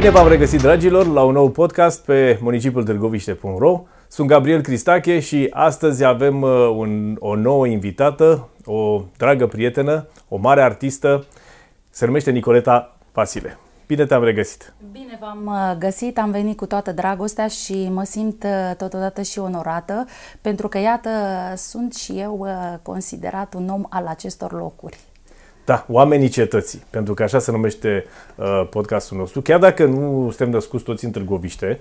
Bine v-am regăsit, dragilor, la un nou podcast pe municipiul Târgoviște.ro. Sunt Gabriel Cristache și astăzi avem uh, un, o nouă invitată, o dragă prietenă, o mare artistă, se numește Nicoleta Vasile. Bine te-am regăsit! Bine v-am uh, găsit, am venit cu toată dragostea și mă simt uh, totodată și onorată, pentru că, iată, sunt și eu considerat un om al acestor locuri. Da, oamenii cetății, pentru că așa se numește uh, podcastul nostru. Chiar dacă nu suntem născuți toți în Târgoviște,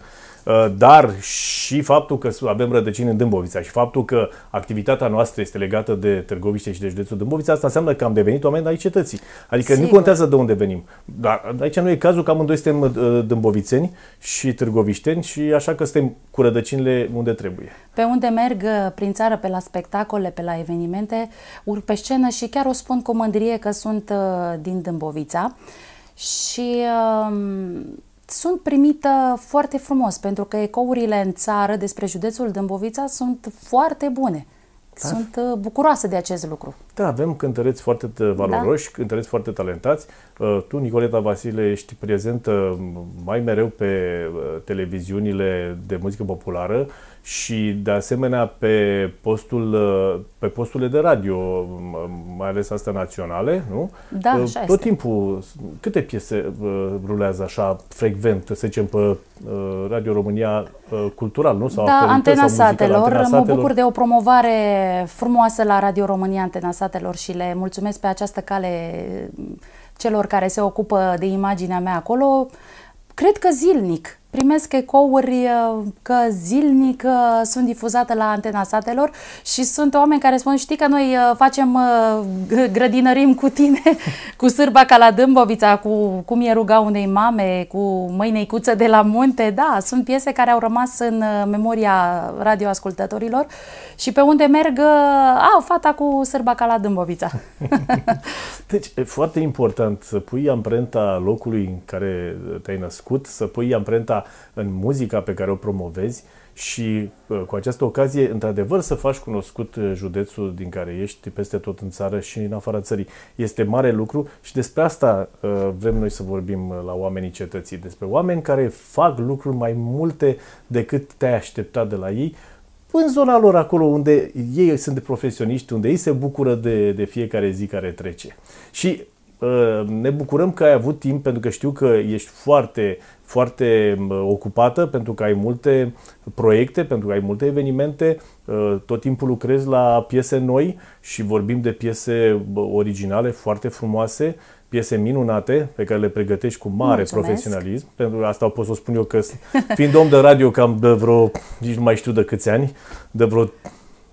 Uh, dar și faptul că avem rădăcini în Dâmbovița și faptul că activitatea noastră este legată de Târgoviște și de județul Dâmbovița, asta înseamnă că am devenit oameni ai cetății. Adică Sigur. nu contează de unde venim. Dar aici nu e cazul că amândoi suntem uh, dâmbovițeni și târgovișteni și așa că suntem cu rădăcinile unde trebuie. Pe unde merg uh, prin țară, pe la spectacole, pe la evenimente, urc pe scenă și chiar o spun cu mândrie că sunt din Dâmbovița. Și um, sunt primită foarte frumos, pentru că ecourile în țară despre județul Dâmbovița sunt foarte bune. Da. Sunt uh, bucuroasă de acest lucru. Da, avem cântăreți foarte valoroși, da. cântăreți foarte talentați. Uh, tu, Nicoleta Vasile, ești prezentă mai mereu pe uh, televiziunile de muzică populară și de asemenea pe, postul, uh, pe posturile de radio, mai ales astea naționale, nu? Da, uh, așa Tot este. timpul, câte piese uh, rulează așa frecvent, să zicem, pe Radio România cultural, nu? Sau da, Antena sau Satelor. Antena satelor. Mă bucur de o promovare frumoasă la Radio România Antena Satelor și le mulțumesc pe această cale celor care se ocupă de imaginea mea acolo, cred că zilnic primesc ecouri uh, că zilnic uh, sunt difuzate la antena satelor și sunt oameni care spun, știi că noi uh, facem grădinărim cu tine, cu sârba ca la Dâmbovița, cu cum e ruga unei mame, cu mâinei cuță de la munte, da, sunt piese care au rămas în memoria radioascultătorilor și pe unde merg, a, fata cu sârba ca la Dâmbovița. deci, e foarte important să pui amprenta locului în care te-ai născut, să pui amprenta în muzica pe care o promovezi și uh, cu această ocazie, într-adevăr, să faci cunoscut uh, județul din care ești peste tot în țară și în afara țării. Este mare lucru și despre asta uh, vrem noi să vorbim la oamenii cetății, despre oameni care fac lucruri mai multe decât te-ai așteptat de la ei, în zona lor, acolo unde ei sunt de profesioniști, unde ei se bucură de, de fiecare zi care trece. Și ne bucurăm că ai avut timp, pentru că știu că ești foarte foarte ocupată pentru că ai multe proiecte, pentru că ai multe evenimente, ă, tot timpul lucrezi la piese noi și vorbim de piese originale foarte frumoase, piese minunate pe care le pregătești cu mare Mulțumesc. profesionalism. Pentru asta pot să spun eu că fiind om de radio cam de vreo, nici nu mai știu de câți ani, de vreo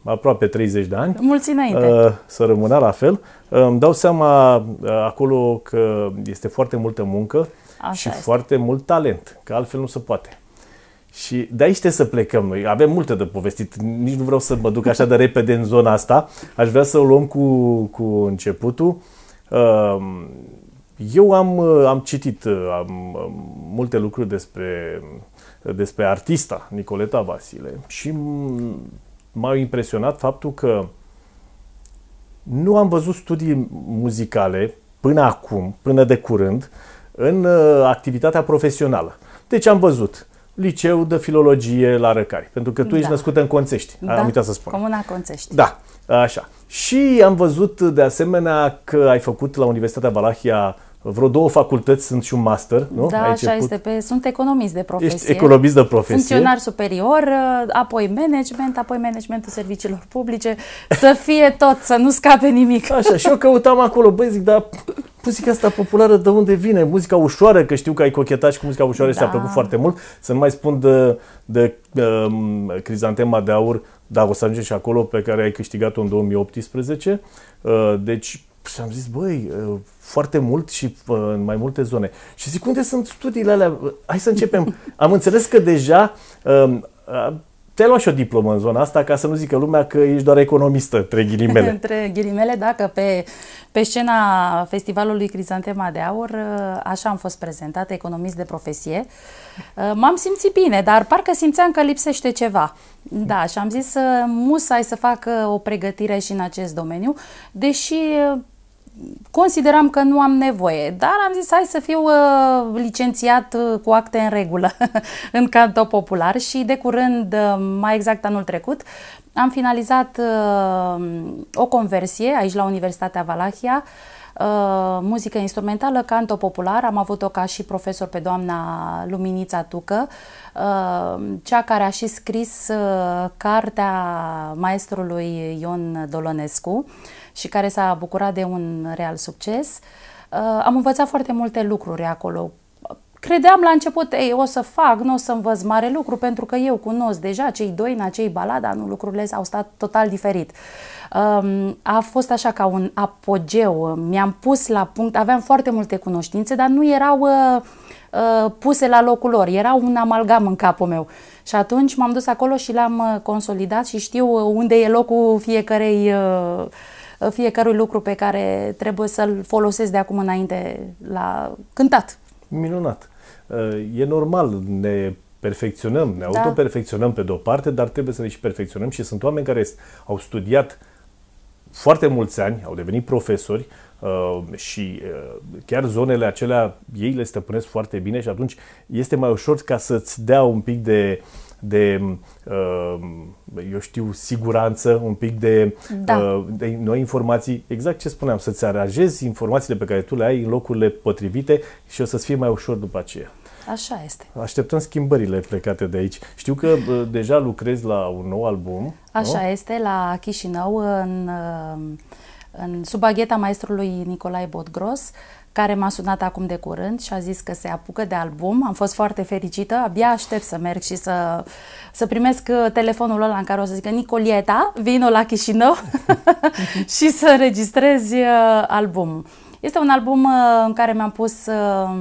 aproape 30 de ani. Mulți înainte. Ă, să rămână la fel. Îmi dau seama ă, acolo că este foarte multă muncă, Așa și este. foarte mult talent, că altfel nu se poate. Și de aici trebuie să plecăm noi. Avem multe de povestit. Nici nu vreau să mă duc așa de repede în zona asta. Aș vrea să o luăm cu, cu începutul. Eu am, am citit am, multe lucruri despre, despre artista Nicoleta Vasile și m-a impresionat faptul că nu am văzut studii muzicale până acum, până de curând, uh, în uh, activitatea profesională. Deci am văzut liceu de filologie la Răcari, pentru că tu da. ești născută în Conțești, da. am uitat să spun. Comuna Conțești. Da, așa. Și am văzut de asemenea că ai făcut la Universitatea Valahia vreo două facultăți, sunt și un master, nu? Da, Ai așa este. Pe, sunt economist de profesie. Ești economist de profesie. Funcționar superior, uh, apoi management, apoi managementul serviciilor publice. Să fie tot, să nu scape nimic. Așa, și eu căutam acolo, băi, zic, dar muzica asta populară de unde vine? Muzica ușoară, că știu că ai cochetat și cu muzica ușoară da. și a plăcut foarte mult. Să nu mai spun de, de um, Crizantema de Aur, dar o să ajungem și acolo, pe care ai câștigat-o în 2018. Uh, deci, și am zis, băi, uh, foarte mult și uh, în mai multe zone. Și zic, unde sunt studiile alea? Uh, hai să începem. Am înțeles că deja um, te luat și o diplomă în zona asta ca să nu zică lumea că ești doar economistă, între ghilimele. între ghilimele, dacă pe, pe scena festivalului Crizantema de Aur, uh, așa am fost prezentată, economist de profesie, uh, m-am simțit bine, dar parcă simțeam că lipsește ceva. Da, și am zis să uh, musai să fac o pregătire și în acest domeniu, deși consideram că nu am nevoie, dar am zis hai să fiu uh, licențiat uh, cu acte în regulă în canto popular și de curând, uh, mai exact anul trecut, am finalizat uh, o conversie aici la Universitatea Valahia Uh, muzică instrumentală, canto popular. Am avut-o ca și profesor pe doamna Luminița Tucă, Ehm, cea care a și scris eh, cartea maestrului Ion Dolonescu și care s-a bucurat de un real succes. Eh, am învățat foarte multe lucruri acolo. Credeam la început, ei, o să fac, nu o să învăț mare lucru, pentru că eu cunosc deja cei doi, în acei balada, nu, lucrurile au stat total diferit. Ehm, a fost așa ca un apogeu, mi-am pus la punct, aveam foarte multe cunoștințe, dar nu erau uh, Uh, puse la locul lor. Era un amalgam în capul meu. Și atunci m-am dus acolo și l-am uh, consolidat și știu uh, unde e locul fiecarei, fiecărui lucru pe care trebuie să-l folosesc de acum înainte la cântat. Minunat. e normal, ne perfecționăm, ne da. autoperfecționăm pe de-o parte, dar trebuie să ne și perfecționăm și sunt oameni care au studiat foarte mulți ani, au devenit profesori, Uh, și uh, chiar zonele acelea ei le stăpânesc foarte bine și atunci este mai ușor ca să-ți dea un pic de de, uh, eu știu, siguranță, un pic de, da. de noi informații, exact ce spuneam, să-ți aranjezi informațiile pe care tu le ai în locurile potrivite și o să-ți fie mai ușor după aceea. Așa este. Așteptăm schimbările plecate de aici. Știu că deja lucrezi la un nou album. Așa nu? este, la Chișinău, în în subagheta maestrului Nicolae Botgros, care m-a sunat acum de curând și a zis că se apucă de album. Am fost foarte fericită, abia aștept să merg și să, să primesc uh, telefonul ăla în care o să zică Nicolieta, vino la Chișinău și să înregistrezi uh, albumul. Este un album uh, în care mi-am pus uh,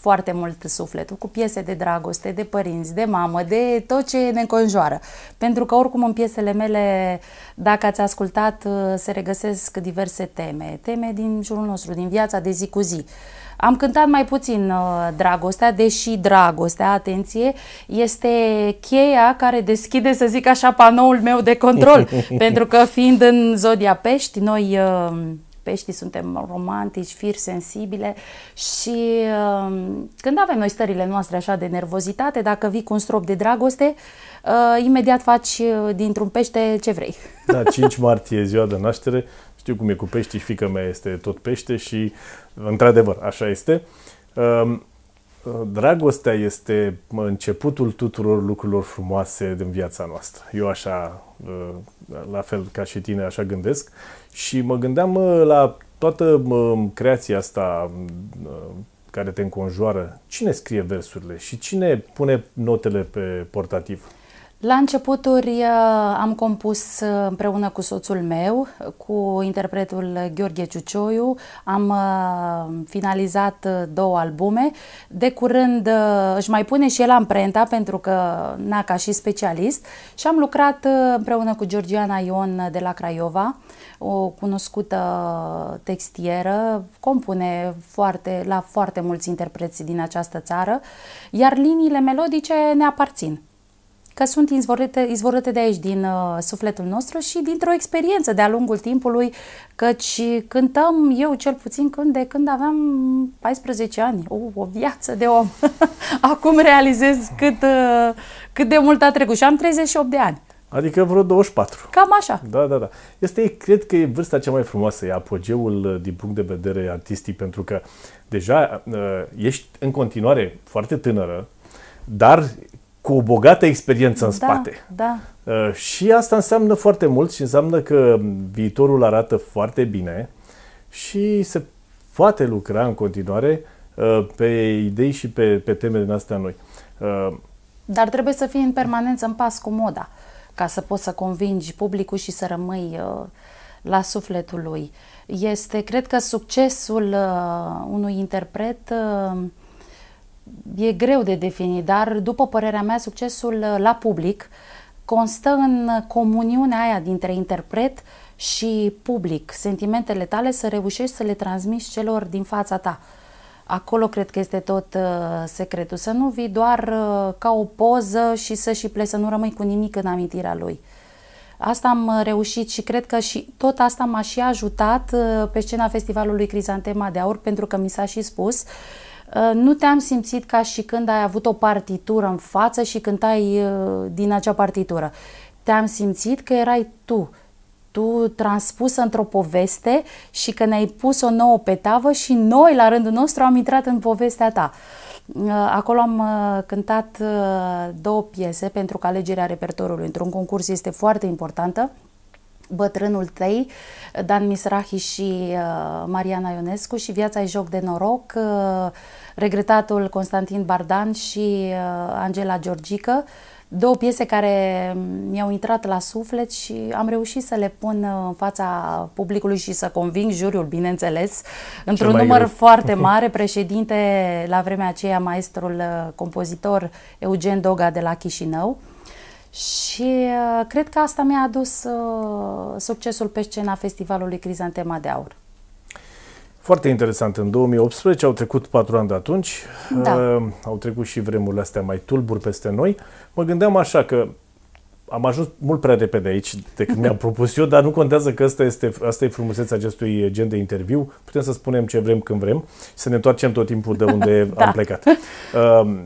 foarte mult sufletul, cu piese de dragoste, de părinți, de mamă, de tot ce ne înconjoară. Pentru că oricum în piesele mele, dacă ați ascultat, uh, se regăsesc diverse teme, teme din jurul nostru, din viața de zi cu zi. Am cântat mai puțin uh, dragostea, deși dragostea, atenție, este cheia care deschide, să zic așa, panoul meu de control. pentru că fiind în Zodia Pești, noi uh, peștii suntem romantici, fir sensibile și um, când avem noi stările noastre așa de nervozitate, dacă vii cu un strop de dragoste, uh, imediat faci uh, dintr-un pește ce vrei. Da, 5 martie, ziua de naștere, știu cum e cu peștii, fica mea este tot pește și într-adevăr, așa este. Um, dragostea este începutul tuturor lucrurilor frumoase din viața noastră. Eu așa, uh, la fel ca și tine, așa gândesc și mă gândeam la toată creația asta care te înconjoară. Cine scrie versurile și cine pune notele pe portativ? La începuturi uh, am compus uh, împreună cu soțul meu, cu interpretul Gheorghe Ciucioiu, am uh, finalizat două albume. De curând își mai pune și el amprenta pentru că n-a ca și specialist și am lucrat împreună cu Georgiana Ion de la Craiova, o cunoscută textieră, compune foarte, la foarte mulți interpreți din această țară, iar liniile melodice ne aparțin că sunt izvorâte, izvorâte de aici, din uh, sufletul nostru și dintr-o experiență de-a lungul timpului, căci cântăm eu cel puțin când de când aveam 14 ani, o, o viață de om. Acum realizez cât, uh, cât de mult a trecut și am 38 de ani. Adică vreo 24. Cam așa. Da, da, da. Este, cred că e vârsta cea mai frumoasă, e apogeul uh, din punct de vedere artistic, pentru că deja uh, ești în continuare foarte tânără, dar cu o bogată experiență în da, spate. Da. Uh, și asta înseamnă foarte mult și înseamnă că viitorul arată foarte bine și se poate lucra în continuare pe idei și pe, pe teme noastre astea noi. Dar trebuie să fii în permanență în pas cu moda ca să poți să convingi publicul și să rămâi uh, la sufletul lui. Este, cred că, succesul uh, unui interpret uh, e greu de definit, dar, după părerea mea, succesul la public constă în comuniunea aia dintre interpret și public. Sentimentele tale să reușești să le transmiți celor din fața ta acolo cred că este tot uh, secretul. Să nu vii doar uh, ca o poză și să și pleci, să nu rămâi cu nimic în amintirea lui. Asta am uh, reușit și cred că și tot asta m-a și ajutat uh, pe scena festivalului Crizantema de Aur, pentru că mi s-a și spus uh, nu te-am simțit ca și când ai avut o partitură în față și cântai uh, din acea partitură. Te-am simțit că erai tu tu transpusă într-o poveste și că ne-ai pus-o nouă pe tavă și noi, la rândul nostru, am intrat în povestea ta. Uh, acolo am uh, cântat uh, două piese pentru că alegerea repertoriului într-un concurs este foarte importantă. Bătrânul tăi, Dan Misrahi și Mariana Ionescu și Viața e joc de noroc, regretatul Constantin Bardan și Angela Georgică, două piese care mi-au intrat la suflet și am reușit să le pun în fața publicului și să conving juriul, bineînțeles, într-un număr eu. foarte mare. Președinte, la vremea aceea, maestrul uh, compozitor Eugen Doga de la Chișinău. Și uh, cred că asta mi-a adus uh, succesul pe scena Festivalului Crizantema de Aur. Foarte interesant. În 2018 au trecut patru ani de atunci. Da. Uh, au trecut și vremurile astea mai tulburi peste noi. Mă gândeam așa că am ajuns mult prea repede aici de când mi-am propus eu, dar nu contează că asta, este, asta e frumusețea acestui gen de interviu. Putem să spunem ce vrem când vrem și să ne întoarcem tot timpul de unde da. am plecat. Uh,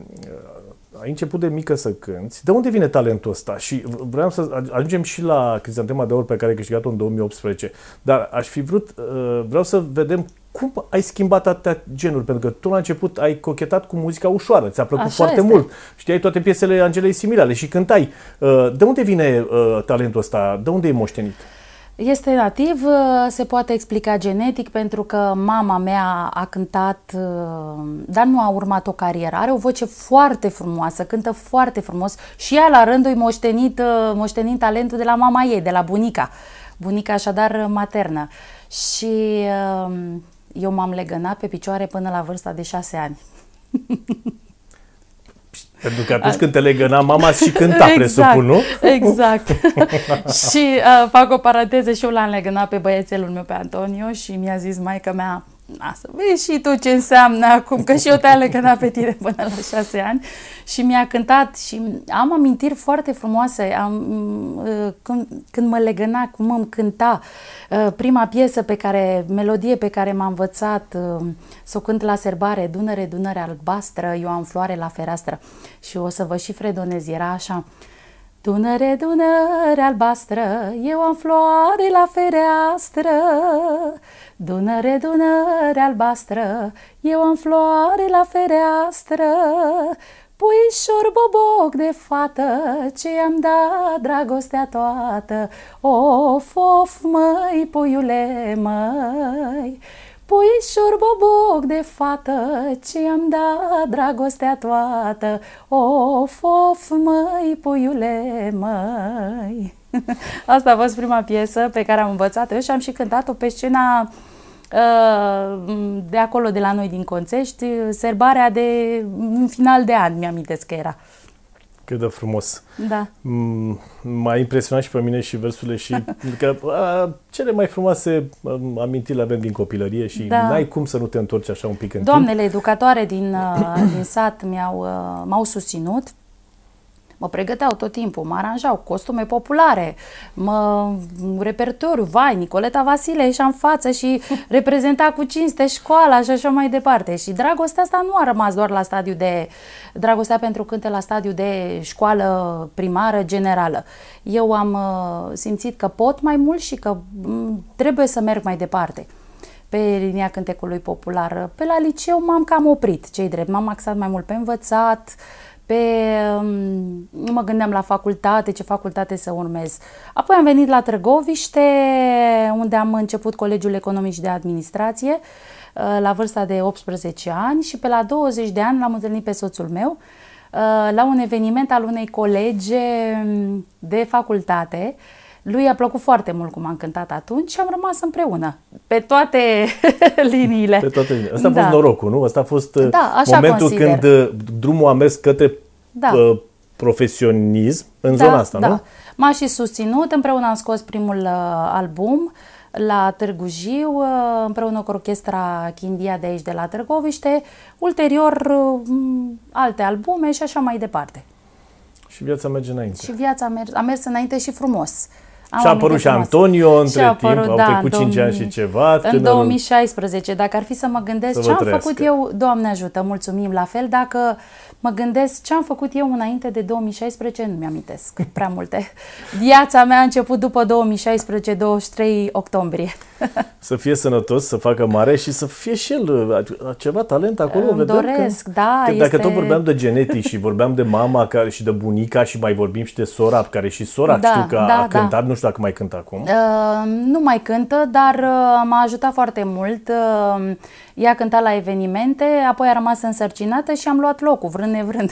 ai început de mică să cânți. De unde vine talentul ăsta? Și vreau să ajungem și la Crizantema de Aur pe care ai câștigat-o în 2018. Dar aș fi vrut, uh, vreau să vedem cum ai schimbat atâtea genuri? Pentru că tu la început ai cochetat cu muzica ușoară, ți-a plăcut Așa foarte este. mult. Știai toate piesele Angelei Similale și cântai. Uh, de unde vine uh, talentul ăsta? De unde e moștenit? Uh, este nativ, uh, se poate explica genetic pentru că mama mea a cântat, uh, dar nu a urmat o carieră. Are o voce foarte frumoasă, cântă foarte frumos și ea la rândul îi moștenit, uh, moștenit talentul de la mama ei, de la bunica. Bunica așadar maternă. Și eu m-am legănat pe picioare până la vârsta de șase ani. Pentru că atunci când te legăna mama și cânta, exact, presupun, nu? Exact. și uh, fac o paranteză și eu l-am legănat pe băiețelul meu, pe Antonio și mi-a zis maica mea, na, să vezi și tu ce înseamnă acum, că și eu te-am legătat pe tine până la șase ani și mi-a cântat și am amintiri foarte frumoase am, uh, când, când mă legăna, cum îmi cânta uh, prima piesă pe care, melodie pe care m-a învățat uh, să o cânt la serbare, Dunăre, Dunăre albastră, eu am floare la fereastră și o să vă și fredonez, era așa... Dunăre, Dunăre albastră, eu am floare la fereastră, Dunăre, Dunăre albastră, eu am floare la fereastră, Puișor boboc de fată, ce am dat dragostea toată, Of, of, măi, puiule, măi, Puișor boboc de fată, ce am dat dragostea toată, Of, of, măi, puiule, măi. Asta a fost prima piesă pe care am învățat-o și am și cântat-o pe scena uh, de acolo, de la noi din Conțești, serbarea de în final de an, mi am că era. Cât de frumos. Da. Mm, m-a impresionat și pe mine și versurile și că adică, a, cele mai frumoase mm, amintiri le avem din copilărie și da. n-ai cum să nu te întorci așa un pic în Doamnele timp. educatoare din, uh, din sat mi-au, uh, m-au susținut Mă pregăteau tot timpul, mă aranjau costume populare, mă, repertoriu, vai, Nicoleta Vasile ieșea în față și reprezenta cu cinste școala și așa mai departe. Și dragostea asta nu a rămas doar la stadiu de, dragostea pentru cânte la stadiu de școală primară generală. Eu am uh, simțit că pot mai mult și că mm, trebuie să merg mai departe pe linia cântecului popular. Pe la liceu m-am cam oprit, cei drept. M-am axat mai mult pe învățat, pe, um, mă gândeam la facultate, ce facultate să urmez. Apoi am venit la Trăgoviște, unde am început Colegiul Economic și de Administrație uh, la vârsta de 18 ani și pe la 20 de ani l-am întâlnit pe soțul meu uh, la un eveniment al unei colege um, de facultate uh, lui a plăcut foarte mult cum am cântat atunci și am rămas împreună, pe toate liniile. Pe toate liniile. Asta a da. fost norocul, nu? Asta a fost uh, da, așa momentul consider. când uh, drumul a mers către da. Uh, profesionism în da, zona asta, da. nu? M-a și susținut, împreună am scos primul album la Târgu Jiu, împreună cu orchestra Chindia de aici, de la Târgoviște, ulterior alte albume și așa mai departe. Și viața merge înainte. Și viața a mers, a mers înainte și frumos. Uh, am și a apărut și Antonio între și apărut, timp, da, au trecut 5 ani și ceva. În 2016, dacă ar fi să mă gândesc să ce am făcut eu, Doamne ajută, mulțumim la fel, dacă mă gândesc ce am făcut eu înainte de 2016, nu mi-amintesc prea multe. Viața mea a început după 2016, 23 octombrie să fie sănătos, să facă mare și să fie și el uh, uh, ceva talent acolo. Îmi doresc, că, da. Că este... Dacă tot vorbeam de genetic și vorbeam de mama care, și de bunica și mai vorbim și de sora, care și sora da, știu că da, a da. cântat, nu știu dacă mai cântă acum. Uh, nu mai cântă, dar uh, m-a ajutat foarte mult. Uh, ea cânta la evenimente, apoi a rămas însărcinată și am luat locul, vrând nevrând.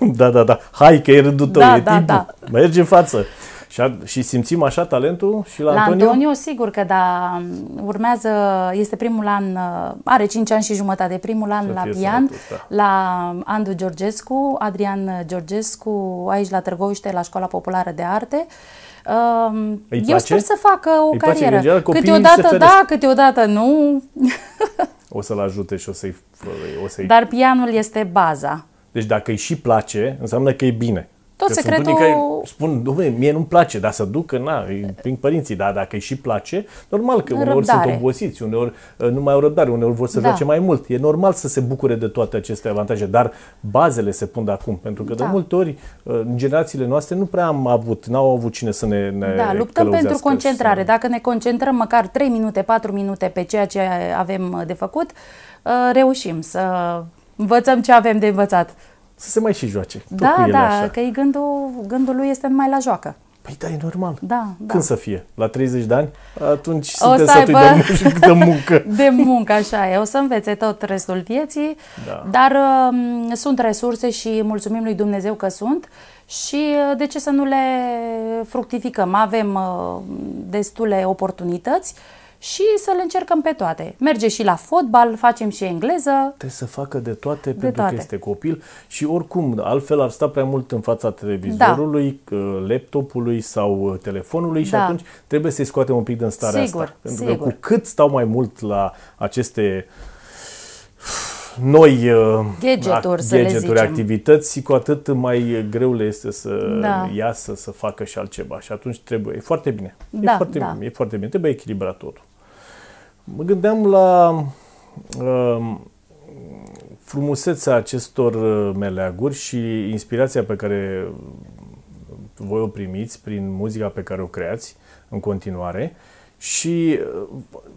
da, da, da. Hai că e rândul tău, da, e da, timpul. Da. Mergi în față. Și, a, și simțim așa talentul și la, la Antonio? Antonio, sigur că da. Urmează, este primul an, uh, are 5 ani și jumătate, primul an la pian, da. la Andu Georgescu, Adrian Georgescu, aici la Târgoviște, la Școala Populară de Arte. Um, îi Eu place? sper să facă o Îi carieră. Place, câteodată da, câteodată nu. o să-l ajute și o să-i, o să Dar pianul este baza. Deci dacă îi și place, înseamnă că e bine. Tot că secretul... sunt unii care spun, domnule, mie nu-mi place, dar să duc. na, prin părinții, dar dacă îi și place, normal că uneori sunt obosiți, uneori ă, nu mai au răbdare, uneori vor să da. joace mai mult. E normal să se bucure de toate aceste avantaje, dar bazele se pun de acum, pentru că da. de multe ori ă, în generațiile noastre nu prea am avut, n-au avut cine să ne, ne Da, luptăm pentru concentrare. Să... Dacă ne concentrăm măcar 3 minute, 4 minute pe ceea ce avem ă, de făcut, reușim să învățăm ce avem de învățat să se mai și joace. Tot da, da, așa. că e gândul, gândul lui este mai la joacă. Păi da, e normal. Da, da. Când să fie? La 30 de ani? Atunci o să aibă... de, de muncă. de muncă, așa e. O să învețe tot restul vieții, da. dar uh, sunt resurse și mulțumim lui Dumnezeu că sunt și uh, de ce să nu le fructificăm? Avem uh, destule oportunități uh, și să le încercăm pe toate. Merge și la fotbal, facem și engleză. Trebuie să facă de toate de pentru toate. că este copil și oricum, altfel ar sta prea mult în fața da. televizorului, da. laptopului sau uh, telefonului și da. atunci trebuie să-i scoatem un pic din starea sigur, asta. Pentru sigur. că cu cât stau mai mult la aceste noi uh, gadgeturi, să gadgeturi activități, cu atât mai greu le este să da. iasă, să facă și altceva. Și atunci trebuie. E foarte bine. Da, e, foarte da. bine. e foarte bine. Trebuie echilibrat totul. Mă gândeam la uh, frumusețea acestor uh, meleaguri și inspirația pe care voi o primiți prin muzica pe care o creați în continuare. Și uh,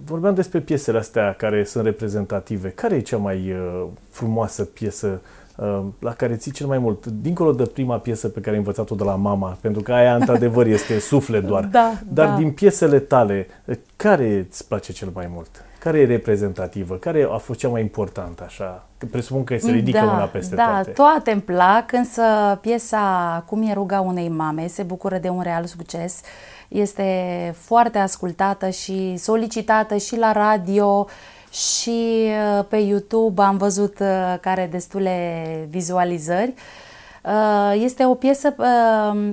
vorbeam despre piesele astea care sunt reprezentative. Care e cea mai uh, frumoasă piesă Ehm, la care ții cel mai mult, dincolo de prima piesă pe care ai învățat-o de la mama, pentru că aia într-adevăr este suflet doar, da, dar da. din piesele tale, care îți place cel mai mult? Care e reprezentativă? Care a fost cea mai importantă așa? Că presupun că se ridică da, una peste da, toate. Da, toate îmi plac, însă piesa Cum e ruga unei mame se bucură de un real succes. Este foarte ascultată și solicitată și la radio, uh, și uh, pe YouTube am văzut uh, că are destule vizualizări. Uh, este o piesă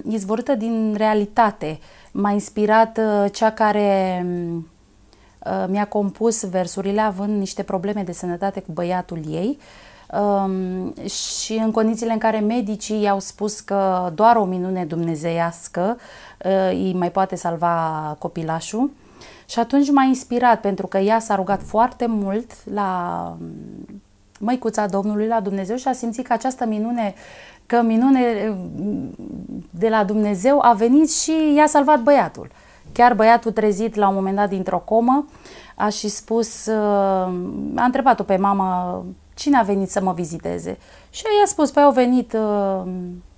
izvorâtă din realitate. M-a inspirat cea care mi-a compus versurile având niște probleme de sănătate cu băiatul ei um, și în condițiile în care medicii i-au spus că doar o minune dumnezeiască îi mai poate salva copilașul și atunci m-a inspirat pentru că ea s-a rugat foarte mult la mm, măicuța Domnului, la Dumnezeu și a simțit că această minune, că minune mm, de la Dumnezeu a venit și i-a salvat băiatul. Chiar băiatul trezit la un moment dat dintr-o comă a și spus, mm, a întrebat-o pe mama cine a venit să mă viziteze. Și ea i-a spus, păi au venit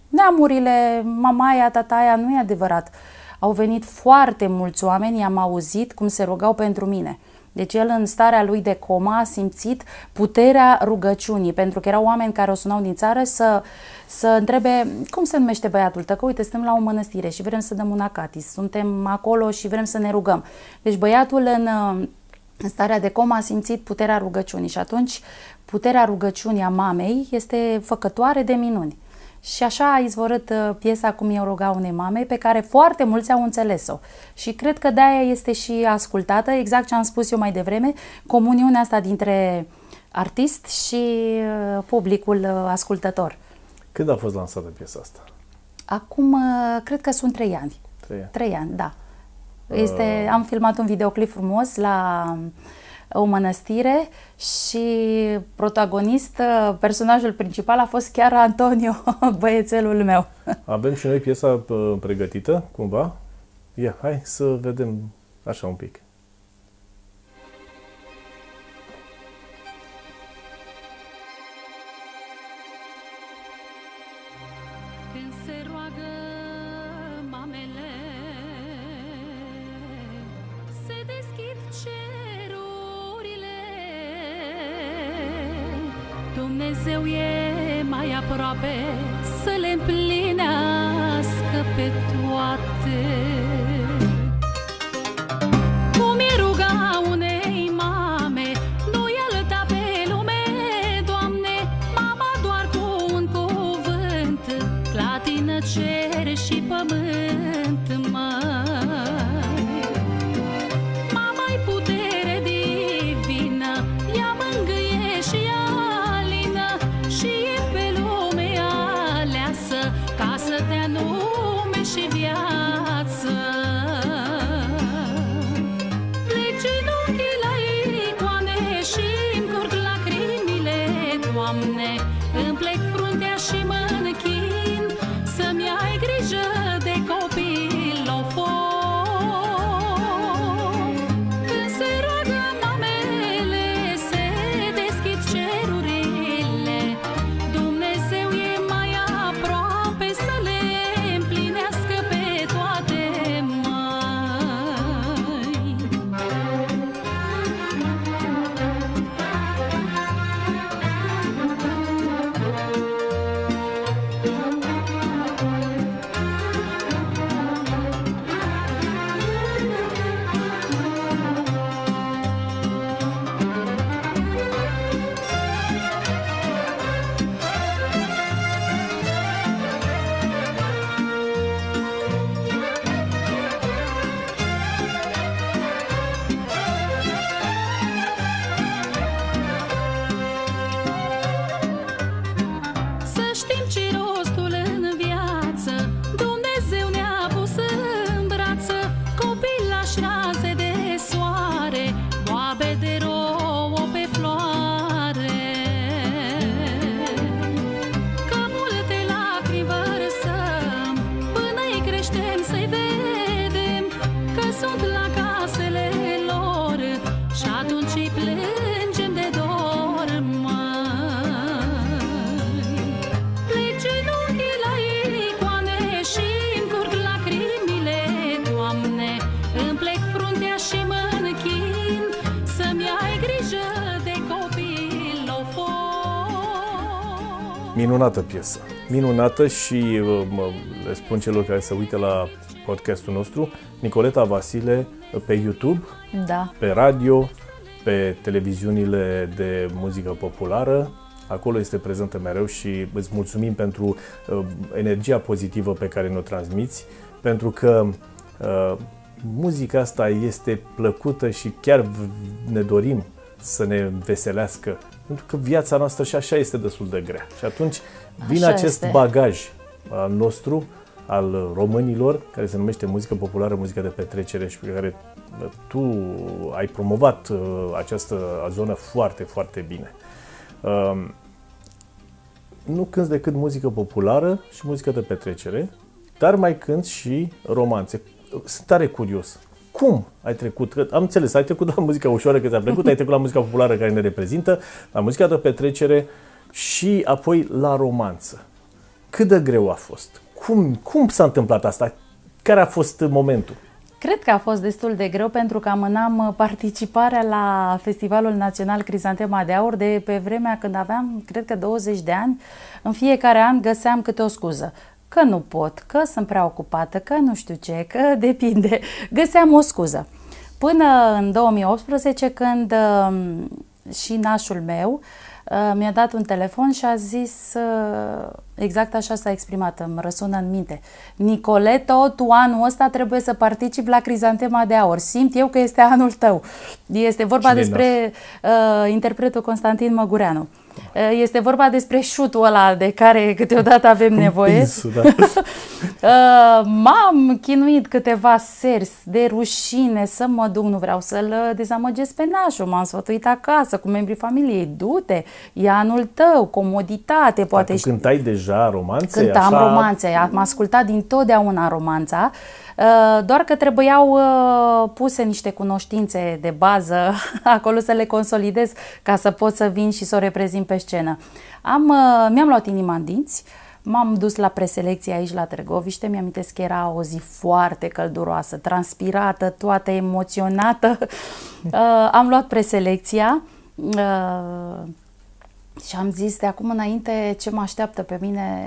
neamurile, mamaia, tataia, nu e adevărat au venit foarte mulți oameni, i-am auzit cum se rugau pentru mine. Deci el în starea lui de coma a simțit puterea rugăciunii, pentru că erau oameni care o sunau din țară să, să întrebe cum se numește băiatul tău, că uite, suntem la o mănăstire și vrem să dăm un acatis, suntem acolo și vrem să ne rugăm. Deci băiatul în, în starea de coma a simțit puterea rugăciunii și atunci puterea rugăciunii a mamei este făcătoare de minuni. Și așa a izvorât uh, piesa Cum eu ruga unei mame, pe care foarte mulți au înțeles-o. Și cred că de-aia este și ascultată, exact ce am spus eu mai devreme, comuniunea asta dintre artist și uh, publicul uh, ascultător. Când a fost lansată piesa asta? Acum, cred că sunt trei ani. Trei ani. Trei ani, da. Este, uh... Am filmat un videoclip frumos la o mănăstire și protagonist, uh, personajul principal a fost chiar Antonio, băiețelul meu. Avem și noi piesa uh, pregătită, cumva? Ia, hai să vedem așa un pic. minunată piesă. Minunată și uh, mă, le spun celor care se uită la podcastul nostru, Nicoleta Vasile uh, pe YouTube, da. pe radio, pe televiziunile de muzică populară, acolo este prezentă mereu și îți mulțumim pentru uh, energia pozitivă pe care ne-o transmiți, pentru că uh, muzica asta este plăcută și chiar ne dorim să ne veselească pentru că viața noastră și așa este destul de grea. Și atunci vine așa acest este. bagaj al uh, nostru, al uh, românilor, care se numește muzică populară, muzică de petrecere și pe care uh, tu ai promovat această zonă foarte, foarte bine. Um, nu cânți decât muzică populară și muzică de petrecere, dar mai cânți și romanțe. Sunt tare curios. Cum ai trecut? Că am înțeles, ai trecut la muzica ușoară că ți-a plăcut, ai trecut la muzica populară care ne reprezintă, la muzica de petrecere și apoi la romanță. Cât de greu a fost? Cum, cum s-a întâmplat asta? Care a fost momentul? Cred că a fost destul de greu pentru că amânam uh, participarea la Festivalul Național Crizantema de Aur de pe vremea când aveam, cred că 20 de ani. În fiecare an găseam câte o scuză că nu pot, că sunt prea ocupată, că nu știu ce, că depinde. Găseam o scuză. Până în 2018, când um, și nașul meu uh, mi-a dat un telefon și a zis, uh, exact așa s-a exprimat, îmi răsună în minte, Nicoleto, tu anul ăsta trebuie să participi la Crizantema de Aur, simt eu că este anul tău. Este vorba Cine despre uh, interpretul Constantin Măgureanu. Uh, Eh, este vorba despre șutul ăla de care câteodată avem nevoie. da. Eh, m-am chinuit câteva sers de rușine să mă duc, nu vreau să-l dezamăgesc pe nașul, m-am sfătuit acasă cu membrii familiei, du-te, e anul tău, comoditate, poate și... cântai deja romanțe? Cântam așa... romanțe, am ascultat din totdeauna romanța Uh, doar că trebuiau uh, puse niște cunoștințe de bază acolo să le consolidez ca să pot să vin și să o reprezint pe scenă. Am, uh, mi-am luat inima în dinți, M-am dus la preselecție aici la Târgoviște, mi-am că era o zi foarte călduroasă, transpirată, toată emoționată. am luat preselecția și am zis de acum înainte ce mă așteaptă pe mine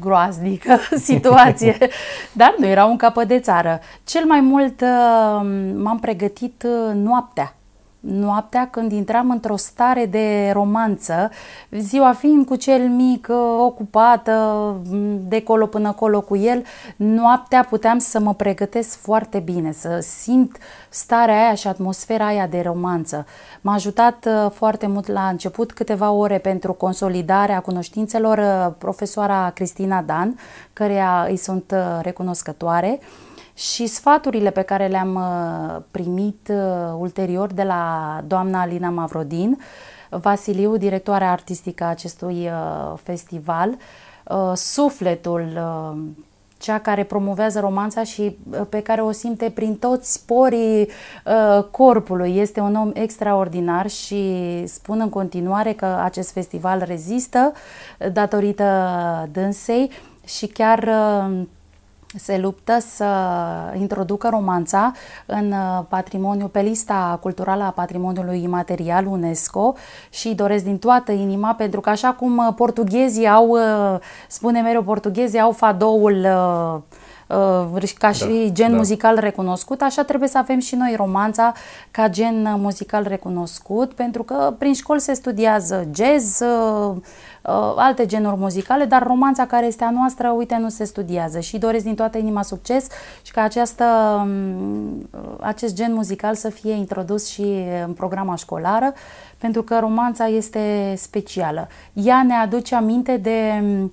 groaznică situație, dar nu era un capăt de țară. Cel mai mult uh, m-am pregătit uh, noaptea noaptea când intram într-o stare de romanță, ziua fiind cu cel mic, ă, ocupată, de colo până colo cu el, noaptea puteam să mă pregătesc foarte bine, să simt starea aia și atmosfera aia de romanță. M-a ajutat ă, foarte mult la început câteva ore pentru consolidarea cunoștințelor ă, profesoara Cristina Dan, căreia îi sunt recunoscătoare și sfaturile pe care le-am uh, primit uh, ulterior de la doamna Alina Mavrodin, Vasiliu, directoarea artistică a acestui uh, festival, sufletul, cea care promovează romanța și pe care o simte prin toți sporii corpului. Este un om extraordinar și spun în continuare că acest festival rezistă datorită dânsei și chiar se luptă să introducă romanța în uh, patrimoniu, pe lista culturală a patrimoniului imaterial UNESCO și doresc din toată inima, pentru că așa cum uh, portughezii au, uh, spune mereu portughezii, au fadoul uh, Uh, ca da, și da, gen da. muzical recunoscut, așa trebuie să avem și noi romanța ca gen uh, muzical recunoscut, pentru că prin școli se studiază jazz, uh, alte genuri muzicale, dar romanța care este a noastră, uite, nu se studiază și doresc din toată inima succes și ca această, um, acest gen muzical să fie introdus și în programa școlară, pentru că romanța este specială. Ea ne aduce aminte de uh,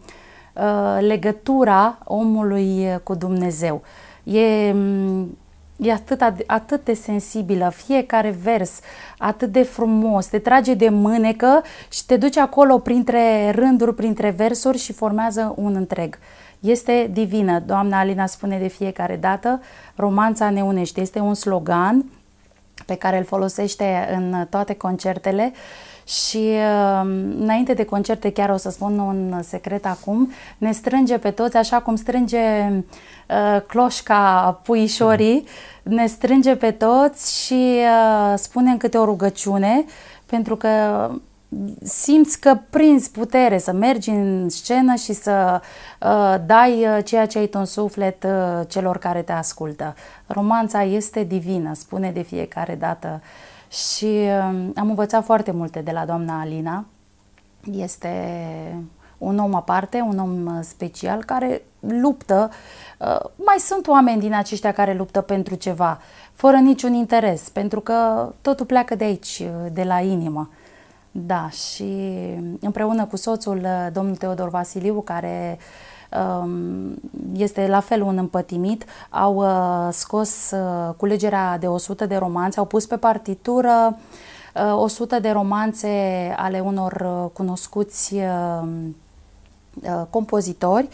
Uh, legătura omului uh, cu Dumnezeu. E mm, e atât, atât de sensibilă, fiecare vers, atât de frumos, te trage de mânecă și te duce acolo printre rânduri, printre versuri și formează un întreg. Este divină, doamna Alina spune de fiecare dată, romanța ne unește, este un slogan pe care îl folosește în toate concertele și um, înainte de concerte, chiar o să spun un secret acum, ne strânge pe toți, așa cum strânge uh, cloșca puișorii, ne strânge pe toți și uh, spune spunem câte o rugăciune, pentru că simți că prinzi putere să mergi în scenă și să uh, dai ceea ce ai tu în suflet celor care te ascultă. Romanța este divină, spune de fiecare dată uh, și um, am învățat foarte multe de la doamna Alina. Este un om aparte, un om uh, special care luptă. Uh, mai sunt oameni din aceștia care luptă pentru ceva, fără niciun interes, pentru că totul pleacă de aici, uh, de la inimă. Da, și um, împreună cu soțul, domnul Teodor Vasiliu, care uh, Um, este la fel un împătimit, au uh, scos uh, culegerea de 100 de romanțe, au pus pe partitură 100 uh, de romanțe ale unor cunoscuți compozitori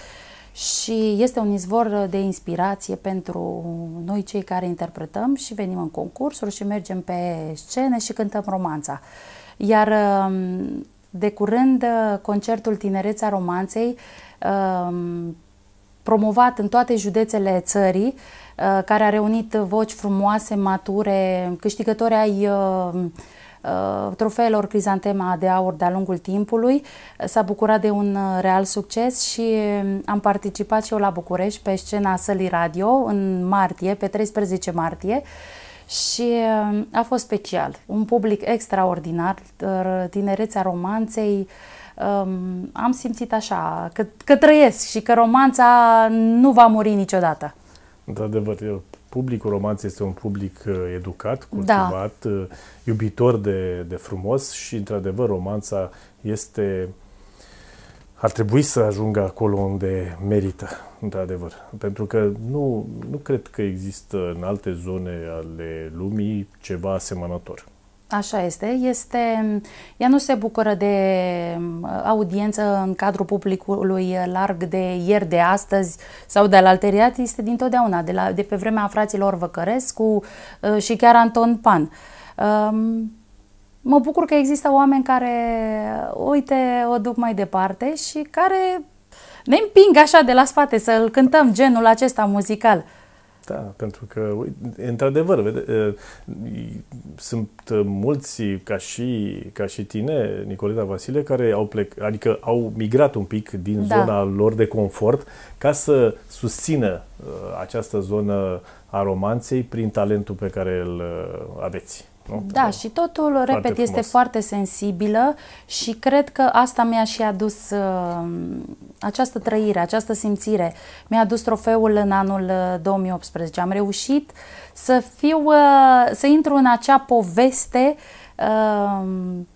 și este un izvor de inspirație pentru noi cei care interpretăm și venim în concursuri și mergem pe scene și cântăm romanța. Iar um, de curând, concertul Tinereța Romanței Um, promovat în toate județele țării, uh, care a reunit voci frumoase, mature, câștigători ai uh, uh, trofeelor Crizantema de Aur de-a lungul timpului. S-a bucurat de un real succes și um, am participat și eu la București pe scena Sălii Radio în martie, pe 13 martie și um, a fost special. Un public extraordinar, tinerețea romanței, uh, um, am simțit așa, că, că trăiesc și că romanța nu va muri niciodată. Într-adevăr, publicul romanț este un public uh, educat, da. cultivat, da. iubitor de, de frumos și, într-adevăr, romanța este ar trebui să ajungă acolo unde merită, într-adevăr. Pentru că nu, nu cred că există în alte zone ale lumii ceva asemănător. Așa este. este. Ea nu se bucură de um, audiență în cadrul publicului larg de ieri, de astăzi sau de la alteriat. Este dintotdeauna, de, la, de pe vremea fraților Văcărescu uh, și chiar Anton Pan. Um, mă bucur că există oameni care, uite, o duc mai departe și care ne împing așa de la spate să-l cântăm genul acesta muzical. Da, pentru că, într-adevăr, vede, sunt uh, mulți ca și, ca și tine, Nicoleta Vasile, care au plec, adică au migrat un pic din da. zona lor de confort ca să susțină uh, această zonă a romanței prin talentul pe care îl uh, aveți. Nu? Da, da, și totul, foarte repet, frumos. este foarte sensibilă și cred că asta mi-a și adus uh, această trăire, această simțire. Mi-a dus trofeul în anul 2018. Uh, am reușit să fiu, uh, să intru în acea poveste um,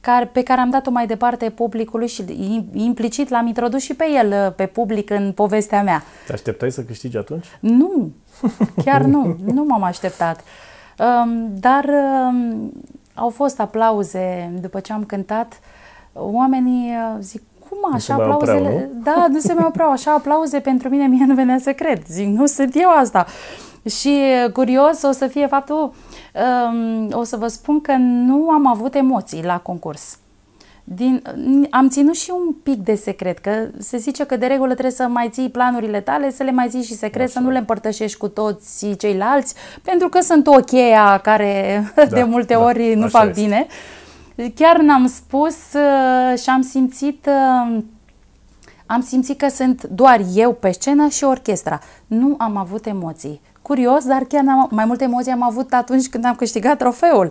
care, pe care am dat-o mai departe publicului și implicit l-am introdus și pe el, uh, pe public, în povestea mea. Te așteptai să câștigi atunci? Nu, chiar nu, nu m-am așteptat. Um, dar um, au fost aplauze după ce am cântat. Oamenii zic, cum așa, aplauzele? Prea, nu? Da, nu se mai opreau. Așa, aplauze pentru mine, mie nu venea să cred. Zic, nu sunt eu asta. Și uh, curios o să fie faptul, um, o să vă spun că nu am avut emoții la concurs. Din, uh, am ținut și un pic de secret, că se zice că de regulă trebuie să mai ții planurile tale, să le mai ții și secret, Așa. să nu le împărtășești cu toți ceilalți, pentru că sunt o cheia care da, de multe da, ori nu fac este. bine. Chiar n-am spus uh, și am simțit uh, am simțit că sunt doar eu pe scenă și orchestra. Nu am avut emoții curios, dar chiar am mai multe emoții am avut atunci când am câștigat trofeul.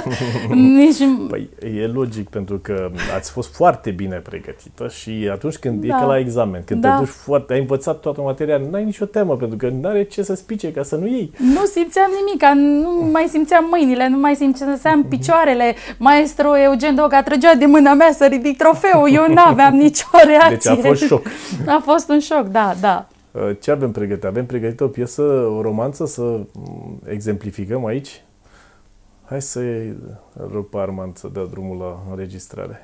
Nici... Păi e logic, pentru că ați fost foarte bine pregătită și atunci când da. e ca da. la examen, când da. te duci foarte, ai învățat toată materia, n-ai nicio temă, pentru că nu are ce să spice ca să nu iei. Nu simțeam nimic, nu mai simțeam mâinile, nu mai simțeam mhm. picioarele. Maestru Eugen Doga trăgea de mâna mea să ridic trofeul, eu n-aveam nicio reacție. Deci a fost șoc. A fost un șoc, da, da. Uh, ce avem pregătit? Avem pregătit o piesă, o romanță să mm, exemplificăm aici? Hai să rog pe Armand să dea drumul la înregistrare.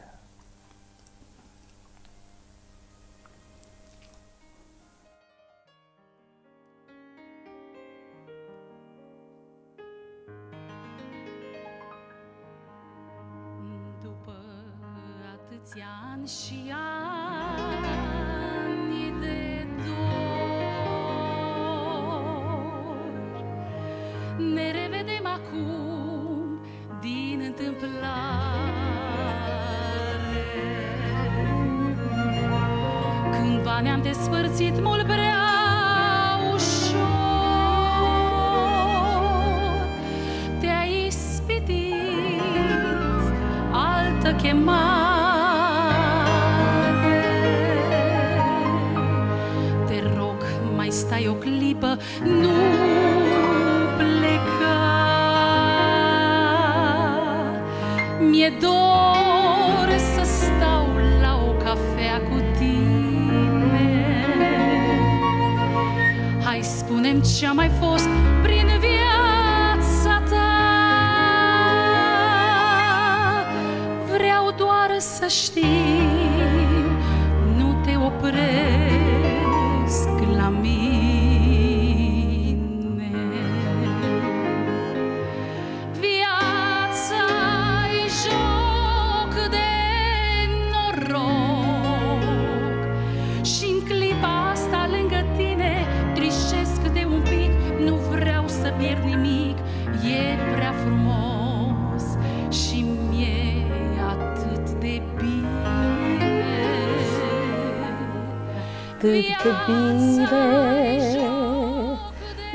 atât de bine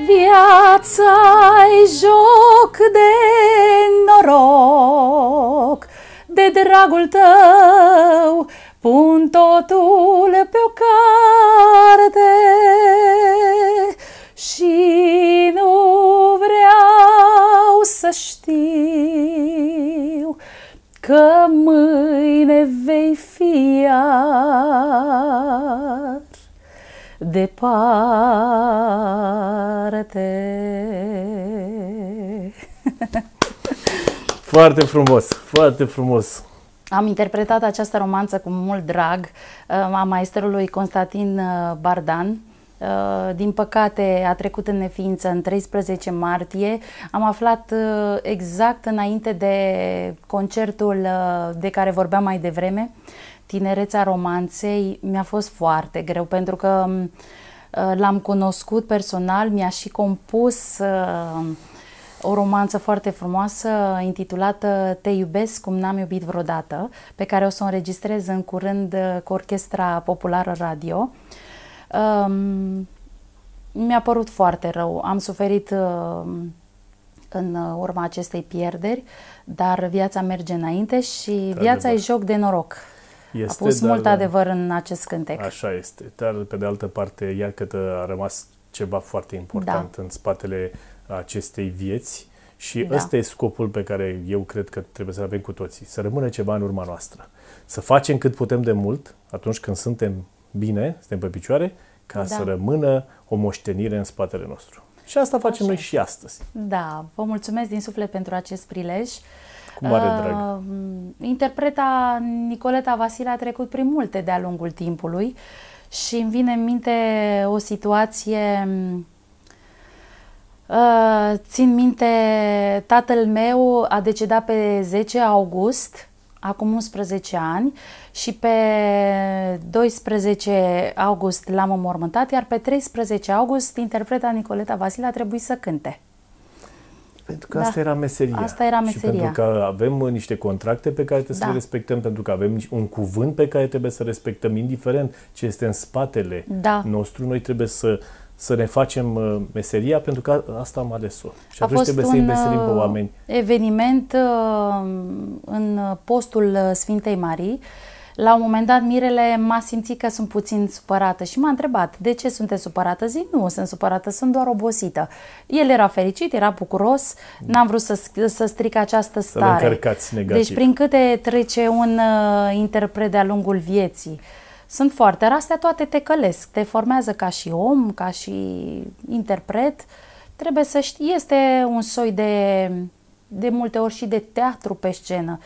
viața e joc de noroc De dragul tău Pun totul pe o carte Și nu vreau să știu Că mâine vei fi iar departe. Foarte frumos, foarte frumos. Am interpretat această romanță cu mult drag uh, a maestrului Constantin uh, Bardan, uh, din păcate a trecut în neființă în 13 martie. Am aflat exact înainte de concertul de care vorbeam mai devreme tinerețea romanței mi-a fost foarte greu pentru că ă, l-am cunoscut personal, mi-a și compus ă, o romanță foarte frumoasă intitulată Te iubesc cum n-am iubit vreodată, pe care o să o înregistrez în curând ă, cu Orchestra Populară Radio. mi-a părut foarte rău. Am suferit în urma acestei pierderi, dar viața merge înainte și viața e joc de noroc. Este, a pus dar, mult adevăr în acest cântec. Așa este, dar pe de altă parte, iar că a rămas ceva foarte important da. în spatele acestei vieți și da. ăsta e scopul pe care eu cred că trebuie să-l avem cu toții, să rămână ceva în urma noastră. Să facem cât putem de mult atunci când suntem bine, suntem pe picioare, ca da. să rămână o moștenire în spatele nostru. Și asta facem Așa. noi și astăzi. Da, vă mulțumesc din suflet pentru acest prilej. Cu mare uh, drag. Uh, interpreta Nicoleta Vasile a trecut prin multe de-a lungul timpului și îmi vine în minte o situație Uh, țin minte, tatăl meu a decedat pe 10 august, acum 11 ani, și pe 12 august l-am înmormântat, iar pe 13 august interpreta Nicoleta Vasile a trebuit să cânte. Pentru că da. asta era meseria. Asta era meseria. Și pentru că avem uh, niște contracte pe care trebuie da. să le da. respectăm, pentru că avem un cuvânt pe care trebuie să respectăm, indiferent ce este în spatele da. nostru, noi trebuie să să ne facem uh, meseria pentru că asta am ales-o. Și A atunci trebuie să investim pe uh, oameni. eveniment în postul Sfintei Marii, la un moment dat, Mirele m-a simțit că sunt puțin supărată și m-a întrebat, de ce sunteți supărată? Zic, nu, sunt supărată, sunt doar obosită. El era fericit, era bucuros, n-am vrut să, să stric această stare. Să negativ. Deci, prin câte trece un uh, interpret de-a lungul vieții. Sunt foarte, dar astea toate te călesc, te formează ca și om, ca și interpret. Trebuie să știi, este un soi de, de multe ori și de teatru pe scenă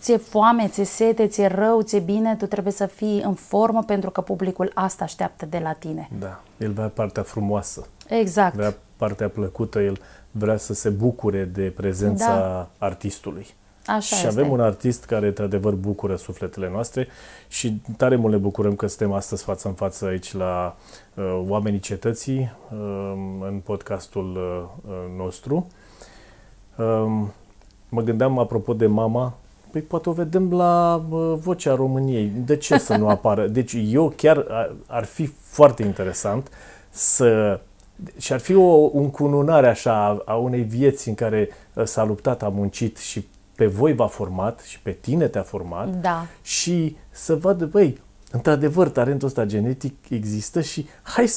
ți-e foame, ți-e sete, ți-e rău, ți-e bine, tu trebuie să fii în formă pentru că publicul asta așteaptă de la tine. Da, el vrea partea frumoasă. Exact. Vrea partea plăcută, el vrea să se bucure de prezența da. artistului. Așa și este. avem un artist care, într-adevăr, bucură sufletele noastre și tare mult ne bucurăm că suntem astăzi față în față aici la uh, Oamenii Cetății, uh, în podcastul uh, uh nostru. Uh, mă gândeam, apropo de mama, Păi poate o vedem la Vocea României. De ce să nu apară? Deci eu chiar ar fi foarte interesant să... Și ar fi o încununare așa a unei vieți în care ă, s-a luptat, a muncit și pe voi v-a format și pe tine te-a format da. și să vadă, băi, într-adevăr, talentul ăsta genetic există și hai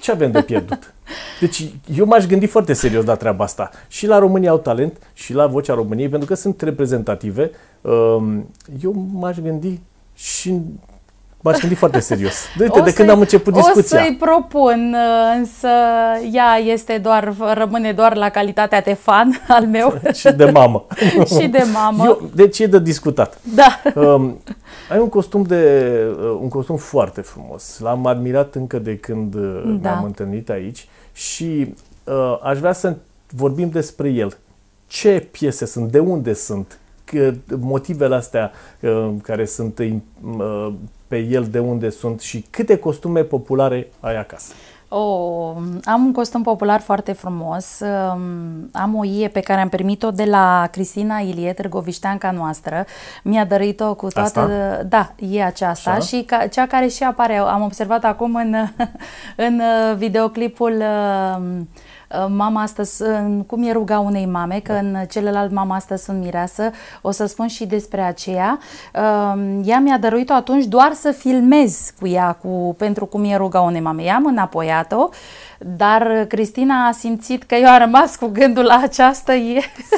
ce avem de pierdut? Deci eu m-aș gândi foarte serios la treaba asta. Și la România au talent și la Vocea României, pentru că sunt reprezentative Ehm, eu m-aș gândi și M-aș gândi foarte serios. De, uite, de când am început discuția. O să-i propun, uh, însă ea este doar, rămâne doar la calitatea de fan al meu. și de mamă. și de mamă. Eu, deci e de discutat. Da. Um, ai un costum, de, uh, un costum foarte frumos. L-am admirat încă de când uh, da. ne-am întâlnit aici și uh, aș vrea să vorbim despre el. Ce piese sunt? De unde sunt? motivele astea uh, care sunt uh, pe el, de unde sunt și câte costume populare ai acasă? Oh, am un costum popular foarte frumos. Um, am o ie pe care am primit-o de la Cristina Ilie, târgovișteanca noastră. Mi-a dăruit-o cu toată... Asta? Da, e aceasta Așa? și ca, cea care și apare, am observat acum în, în uh, videoclipul uh, Uh, mama astăzi, cum e ruga unei mame, că da. în celălalt mama astăzi sunt mireasă, o să spun și despre aceea. Um, ea mi-a dăruit-o atunci doar să filmez cu ea, cu, pentru cum e ruga unei mame. I-am înapoiat-o, dar Cristina a simțit că eu a rămas cu gândul la aceasta.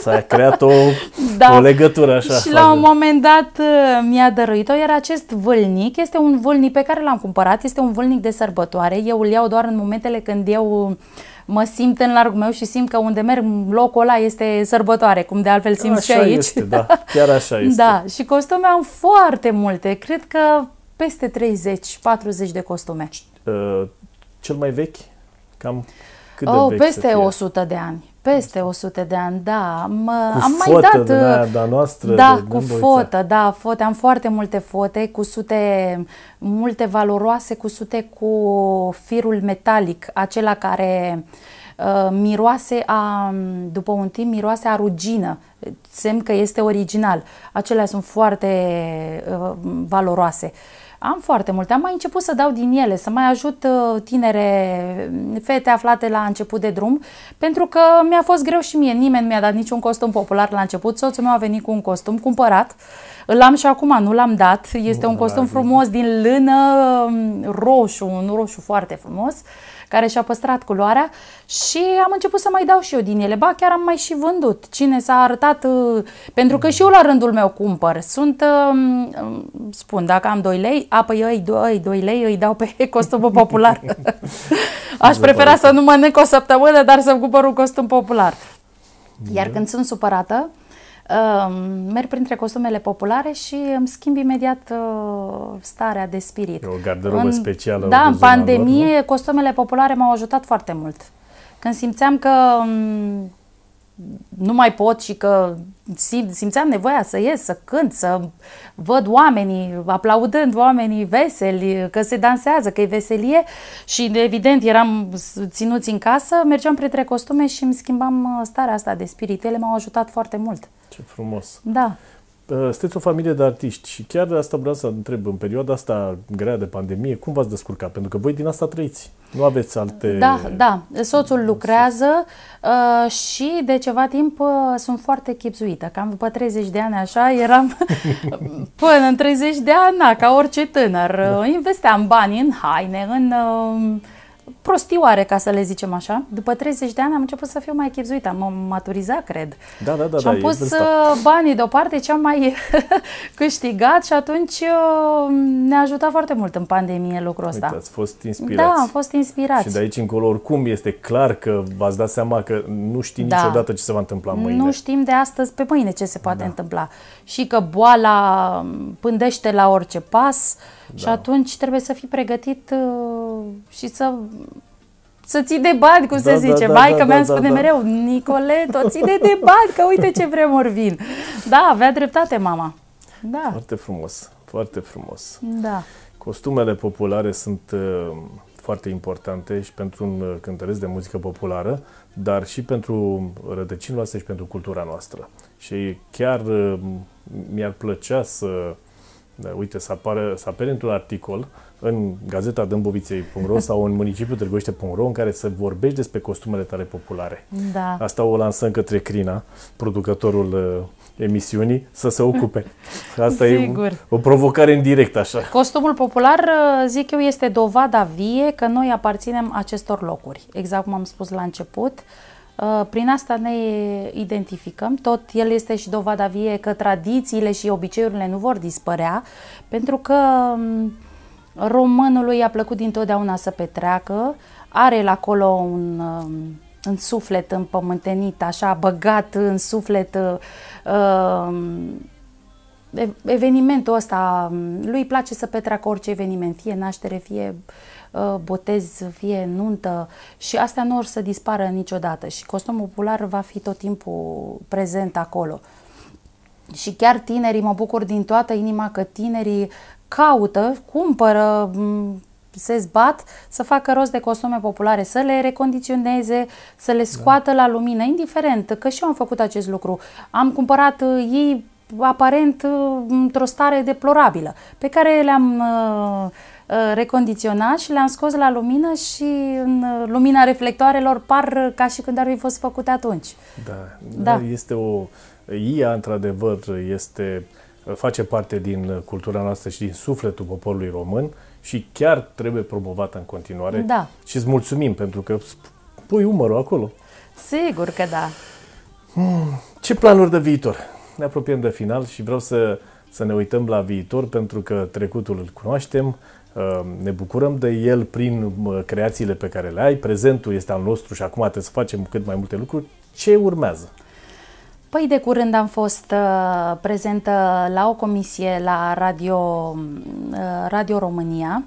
S-a creat o, da. o legătură așa. Și la un moment dat uh, mi-a dăruit-o, iar acest vâlnic este un vâlnic pe care l-am cumpărat, este un vâlnic de sărbătoare. Eu îl iau doar în momentele când eu uh, mă simt în largul meu și simt că unde merg locul ăla este sărbătoare, cum de altfel simt așa și aici. Este, da. Chiar așa este. Da, și costume am foarte multe, cred că peste 30-40 de costume. Uh, cel mai vechi? Cam cât de oh, vechi peste 100 de ani. Peste 100 de ani, da. Mă, cu am mai dat. Din aia, da, noastră, da de cu fotă, da, fote. Am foarte multe fote, cu sute, multe valoroase, cu sute cu firul metalic, acela care uh, miroase a, după un timp, miroase a rugină, semn că este original. Acelea sunt foarte uh, valoroase. Uh, am foarte multe. Am mai început să dau din ele, să mai ajut uh, tinere mm, fete aflate la început de drum, pentru că mi-a fost greu și mie. Nimeni nu mi-a dat niciun costum popular la început. Soțul meu a venit cu un costum cumpărat. Îl am și acum, nu l-am dat. Este Bun, un costum frumos din lână mm, roșu, un roșu foarte frumos. Uh, care și-a păstrat culoarea și am început să mai dau și eu din ele. Ba, chiar am mai și vândut. Cine s-a arătat, uh, pentru că și eu la rândul meu cumpăr. Sunt, um, um, spun, dacă am 2 lei, apă ei 2, 2 lei, îi dau pe costumul popular. Aș prefera să nu mănânc o săptămână, dar să-mi cumpăr un costum popular. Iar da. când sunt supărată, Ehm, merg printre costumele populare și îmi schimb imediat uh, starea de spirit. E o garderobă în, specială. Da, în pandemie, lor, costumele populare m-au ajutat foarte mult. Când simțeam că um, nu mai pot și că sim, simțeam nevoia să ies, să cânt, să văd oamenii aplaudând, oamenii veseli, că se dansează, că e veselie și evident eram ținuți în casă, mergeam printre costume și îmi schimbam uh, starea asta de spirit. Ele m-au ajutat foarte mult. Ce frumos! Da. Uh, sunteți o familie de artiști și chiar de asta vreau să întreb, în perioada asta grea de pandemie, cum v-ați descurcat? Pentru că voi din asta trăiți, nu aveți alte... Da, da, soțul lucrează uh, și de ceva timp uh, sunt foarte chipzuită, cam după 30 de ani așa eram, până în 30 de ani, ca orice tânăr, da. investeam bani în haine, în prostioare, ca să le zicem așa. După 30 de ani am început să fiu mai echipzuită, am maturizat, cred. Da, da, da. Și da, am da, pus uh, banii deoparte ce am mai câștigat și atunci uh, ne-a ajutat foarte mult în pandemie lucrul ăsta. Uite, ați fost da, inspirați. Da, am fost inspirați. Și de aici încolo oricum este clar că v-ați dat seama că nu știi da. niciodată ce se va întâmpla mâine. Nu știm de astăzi pe mâine ce se poate da. întâmpla. Și că boala um, pândește la orice pas da. și atunci trebuie să fii pregătit uh, și să să ții de bani, cum da, se da, zice. Da, Maica da, mea da, îmi spune da, mereu, Nicoleto, ții de bani, că uite ce vremuri vin. Da, avea dreptate mama. Da. Foarte frumos, foarte frumos. Da. Costumele populare sunt uh, foarte importante și pentru un uh, cântăresc de muzică populară, dar și pentru rădăcini noastre și pentru cultura noastră. Și chiar uh, mi-ar plăcea să, uh, uite, să, apară, să apare într-un articol în gazeta dâmboviței.ro sau în municipiul Târgoviște.ro în care să vorbești despre costumele tale populare. Da. Asta o lansăm către Crina, producătorul uh, emisiunii, să se ocupe. Asta Sigur. e o provocare în direct așa. Costumul popular, uh, zic eu, este dovada vie că noi aparținem acestor locuri. Exact cum am spus la început. Uh, prin asta ne identificăm, tot el este și dovada vie că tradițiile și obiceiurile nu vor dispărea, pentru că um, Românului i-a plăcut dintotdeauna să petreacă, are el acolo un, în um, suflet împământenit, așa, băgat în suflet uh, evenimentul ăsta. Um, lui îi place să petreacă orice eveniment, fie naștere, fie uh, botez, fie nuntă și astea nu or să dispară niciodată și costumul popular va fi tot timpul prezent acolo. Și chiar tinerii, mă bucur din toată inima că tinerii caută, cumpără, se zbat să facă rost de costume populare, să le recondiționeze, să le da. scoată da. la lumină, indiferent, că și eu am făcut acest lucru. Am cumpărat uh, ei aparent uh, într-o stare deplorabilă, pe care le-am uh, recondiționat și le-am scos la lumină și în lumina reflectoarelor par ca și când ar fi fost făcute atunci. Da, da. este o... IA, într-adevăr, este face parte din uh, cultura noastră și din sufletul poporului român și chiar trebuie promovată în continuare. Da. Și îți mulțumim pentru că pui umărul acolo. Sigur că da. Hmm, ce planuri de viitor? Ne apropiem de final și vreau să, să ne uităm la viitor pentru că trecutul îl cunoaștem, uh, ne bucurăm de el prin uh, creațiile pe care le ai, prezentul este al nostru și acum trebuie să facem cât mai multe lucruri. Ce urmează? Păi de curând am fost uh, prezentă la o comisie la Radio, uh, Radio România.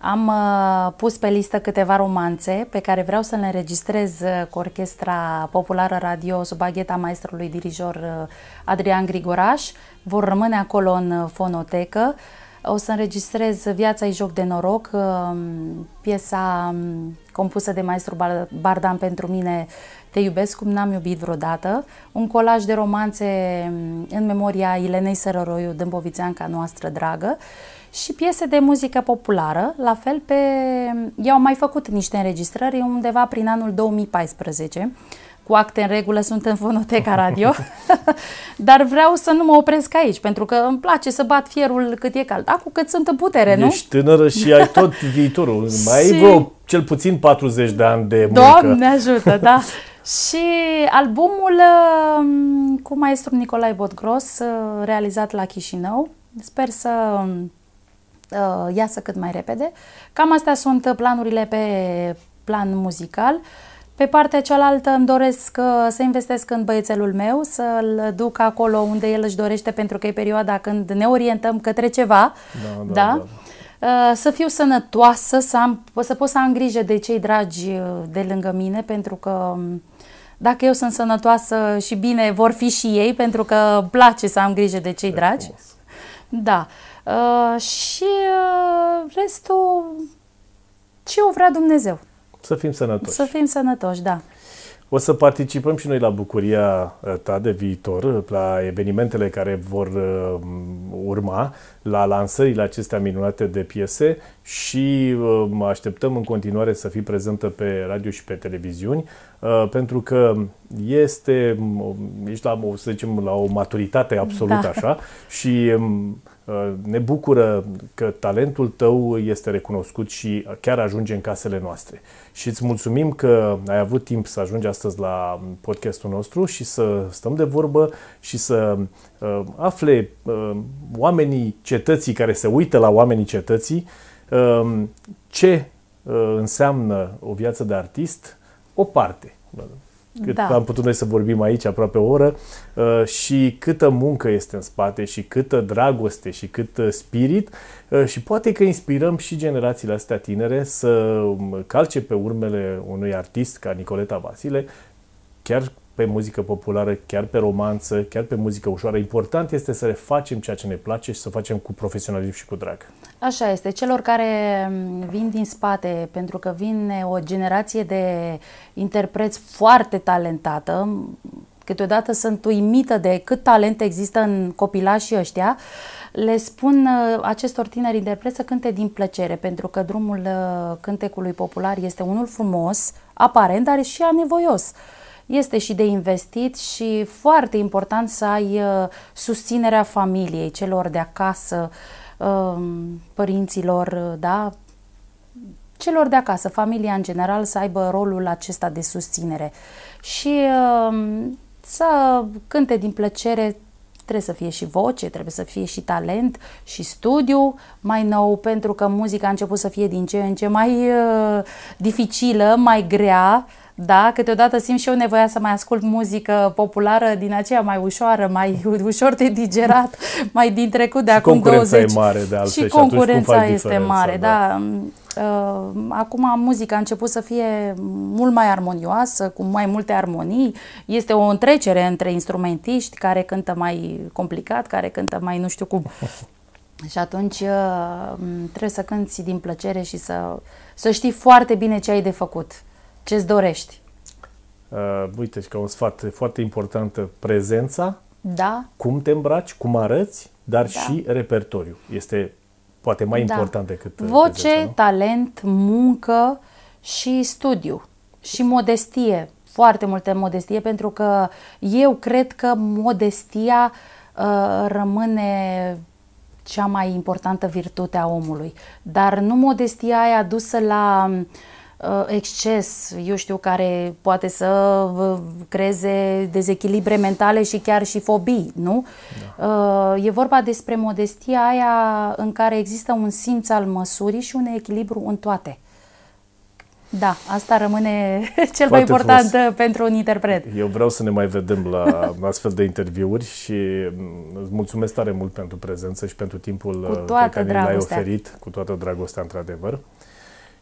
Am uh, pus pe listă câteva romanțe pe care vreau să le înregistrez uh, cu Orchestra Populară Radio sub agheta maestrului dirijor uh, Adrian Grigoraș. Vor rămâne acolo în fonotecă. O să înregistrez Viața e joc de noroc, um, piesa um, compusă de maestru Bardan pentru mine te iubesc cum n-am iubit vreodată, un colaj de romanțe mm, în memoria Ilenei Sărăroiu, dâmbovițeanca noastră dragă, și piese de muzică populară, la fel pe... Eu mm, am mai făcut niște înregistrări undeva prin anul 2014, cu acte în regulă sunt în fonoteca radio, dar vreau să nu mă opresc aici, pentru că îmi place să bat fierul cât e cald. Acum cât sunt în putere, nu? Ești tânără și ai tot viitorul. mai ai vreo cel puțin 40 de ani de muncă. Doamne ajută, da. Și albumul um, cu maestru Nicolae Botgros, uh, realizat la Chișinău. Sper să um, uh, iasă cât mai repede. Cam astea sunt planurile pe plan muzical. Pe partea cealaltă îmi doresc uh, să investesc în băiețelul meu, să-l duc acolo unde el își dorește, pentru că e perioada când ne orientăm către ceva. Da, da, da. da. Să fiu sănătoasă, să, am, să pot să am grijă de cei dragi de lângă mine, pentru că uh, dacă eu sunt sănătoasă și bine, vor fi și ei, pentru că place să am grijă de cei dragi. Frumos. Da. Uh, și uh, restul ce o vrea Dumnezeu. Să fim sănătoși. Să fim sănătoși, da. O să participăm și noi la bucuria uh, ta de viitor, uh, la evenimentele care vor uh, urma, la lansările acestea minunate de piese și așteptăm în continuare să fii prezentă pe radio și pe televiziuni, pentru că este, ești la, să zicem, la o maturitate absolută da. așa și um, Uh, ne bucură că talentul tău este recunoscut și chiar ajunge în casele noastre. Și îți mulțumim că ai avut timp să ajungi astăzi la podcastul nostru și să stăm de vorbă și să uh, afle uh, oamenii cetății care se uită la oamenii cetății ce înseamnă o viață de artist, o parte cât da. am putut noi să vorbim aici aproape o oră uh, și câtă muncă este în spate și câtă dragoste și cât uh, spirit uh, și poate că inspirăm și generațiile astea tinere să um, calce pe urmele unui artist ca Nicoleta Vasile, chiar pe muzică populară, chiar pe romanță, chiar pe muzică ușoară. Important este să facem ceea ce ne place și să facem cu profesionalism și cu drag. Așa este. Celor care mm, vin din spate, pentru că vine o generație de interpreți foarte talentată, mm, câteodată sunt uimită de cât talent există în copilașii ăștia, le spun mm, acestor tineri interpreți să cânte din plăcere, pentru că drumul cântecului popular este unul frumos, aparent, dar și anevoios este și de investit și foarte important să ai uh, susținerea familiei, celor de acasă, um, părinților, uh, da? celor de acasă, familia în general să aibă rolul acesta de susținere și um, să cânte din plăcere trebuie să fie și voce, trebuie să fie și talent și studiu mai nou, pentru că muzica a început să fie din ce în ce mai uh, dificilă, mai grea, uh, da, câteodată simt și eu nevoia să mai ascult muzică populară din aceea mai ușoară, mai ușor de digerat, mai din trecut de și acum 20. E mare de altfel, și, și concurența este mare, da. da. Mm, uh, acum muzica a început să fie mult mai armonioasă, cu mai multe armonii. Este o întrecere între instrumentiști care cântă mai complicat, care cântă mai nu știu cum. Și atunci uh, mm, trebuie să cânti din plăcere și să, să știi foarte bine ce ai de făcut. Ce-ți dorești? Uh, uite, ca un sfat foarte important, prezența, da. cum te îmbraci, cum arăți, dar da. și repertoriu. Este poate mai da. important decât uh, Voce, prezența, talent, muncă și studiu și modestie. Foarte multă modestie, pentru că eu cred că modestia uh, rămâne cea mai importantă virtute a omului. Dar nu modestia aia dusă la uh, Uh, exces, eu știu, care poate să uh, creeze dezechilibre mentale și chiar și fobii, nu? Da. E vorba despre modestia aia în care există un simț al măsurii și un echilibru în toate. Da, asta rămâne cel Foarte mai important frumos. pentru un interpret. Eu vreau să ne mai vedem la astfel de interviuri și mm, îți mulțumesc tare mult pentru prezență și pentru timpul pe care ne ai oferit, cu toată dragostea, într-adevăr.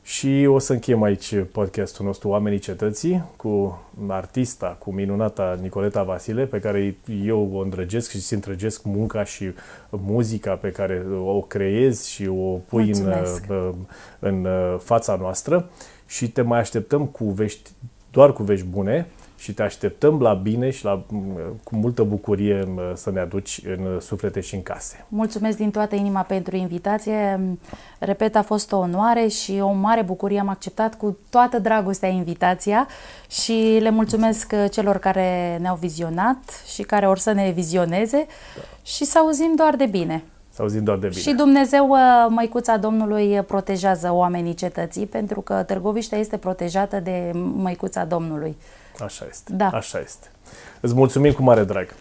Și o să încheiem aici podcastul nostru Oamenii Cetății cu artista, cu minunata Nicoleta Vasile, pe care eu o îndrăgesc și îndrăgesc munca și muzica pe care o creezi și o pui în, uh, în uh, fața noastră și te mai așteptăm cu vești, doar cu vești bune și te așteptăm la bine și la, cu multă bucurie să ne aduci în suflete și în case. Mulțumesc din toată inima pentru invitație. Repet, a fost o onoare și o mare bucurie. Am acceptat cu toată dragostea invitația și le mulțumesc uh, celor care ne-au vizionat și care or să ne vizioneze da. și să auzim doar de bine. Să auzim doar de bine. Și Dumnezeu, uh, Măicuța Domnului, protejează oamenii cetății pentru că Târgoviștea este protejată de Măicuța Domnului. Așa este. Da. Așa este. Îți mulțumim cu mare drag.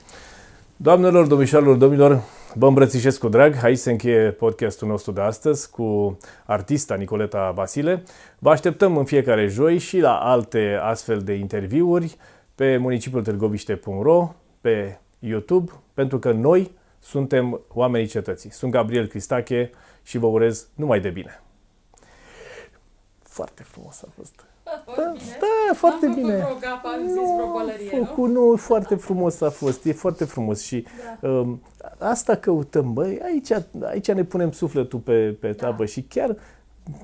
Doamnelor, domnișoarelor, domnilor, vă îmbrățișez cu drag. Aici se încheie podcastul nostru de astăzi cu artista Nicoleta Vasile. Vă așteptăm în fiecare joi și la alte astfel de interviuri pe municipiul târgoviște.ro, pe YouTube, pentru că noi suntem oamenii cetății. Sunt Gabriel Cristache și vă urez numai de bine. Foarte frumos a fost. Da, da, foarte bine. nu, făcut, nu, foarte frumos a fost, e foarte frumos și da. um, asta căutăm, băi, aici, aici ne punem sufletul pe, pe da. tabă da. și chiar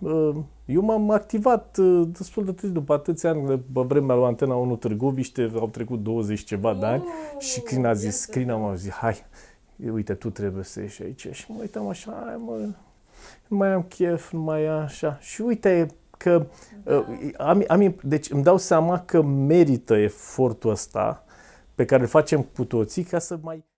uh, eu m-am activat uh, destul de târziu, după atâția ani, de pe vremea lui Antena 1 Târgoviște, au trecut 20 ceva de ani și Crina a zis, Crina m-a zis, hai, uite, tu trebuie să ieși aici. Și mă uitam așa, hai mă, mai am chef, mai așa. Și uite, că da. uh, am, am, deci îmi dau seama că merită efortul ăsta pe care îl facem cu toții ca să mai